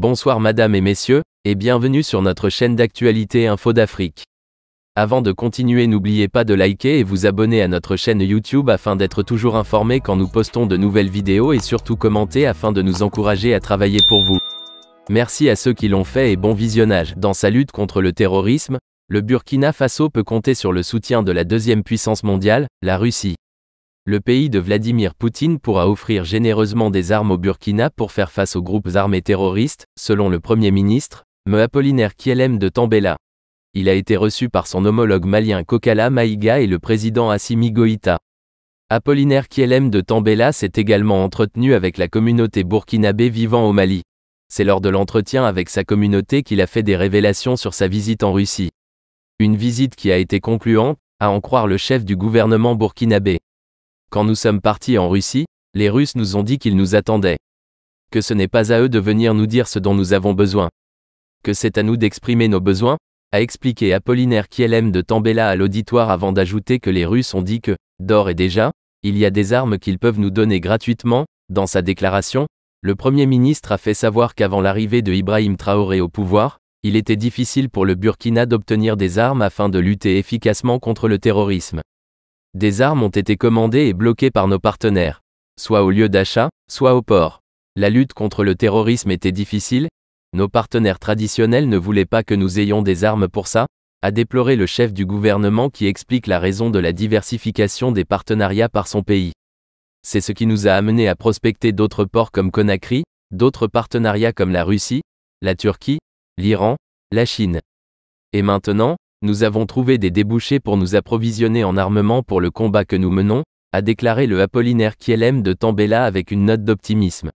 Bonsoir madame et messieurs, et bienvenue sur notre chaîne d'actualité Info d'Afrique. Avant de continuer n'oubliez pas de liker et vous abonner à notre chaîne YouTube afin d'être toujours informé quand nous postons de nouvelles vidéos et surtout commenter afin de nous encourager à travailler pour vous. Merci à ceux qui l'ont fait et bon visionnage. Dans sa lutte contre le terrorisme, le Burkina Faso peut compter sur le soutien de la deuxième puissance mondiale, la Russie le pays de Vladimir Poutine pourra offrir généreusement des armes au Burkina pour faire face aux groupes armés terroristes, selon le Premier ministre, Me Apollinaire Kielem de Tambella. Il a été reçu par son homologue malien Kokala Maïga et le président Assimi Goïta. Apollinaire Kielem de Tambella s'est également entretenu avec la communauté burkinabé vivant au Mali. C'est lors de l'entretien avec sa communauté qu'il a fait des révélations sur sa visite en Russie. Une visite qui a été concluante, à en croire le chef du gouvernement burkinabé. Quand nous sommes partis en Russie, les Russes nous ont dit qu'ils nous attendaient. Que ce n'est pas à eux de venir nous dire ce dont nous avons besoin. Que c'est à nous d'exprimer nos besoins, a expliqué Apollinaire Kielem de Tambella à l'auditoire avant d'ajouter que les Russes ont dit que, d'or et déjà, il y a des armes qu'ils peuvent nous donner gratuitement, dans sa déclaration, le Premier ministre a fait savoir qu'avant l'arrivée de Ibrahim Traoré au pouvoir, il était difficile pour le Burkina d'obtenir des armes afin de lutter efficacement contre le terrorisme. Des armes ont été commandées et bloquées par nos partenaires, soit au lieu d'achat, soit au port. La lutte contre le terrorisme était difficile, nos partenaires traditionnels ne voulaient pas que nous ayons des armes pour ça, a déploré le chef du gouvernement qui explique la raison de la diversification des partenariats par son pays. C'est ce qui nous a amené à prospecter d'autres ports comme Conakry, d'autres partenariats comme la Russie, la Turquie, l'Iran, la Chine. Et maintenant, nous avons trouvé des débouchés pour nous approvisionner en armement pour le combat que nous menons, a déclaré le Apollinaire Kielem de Tambella avec une note d'optimisme.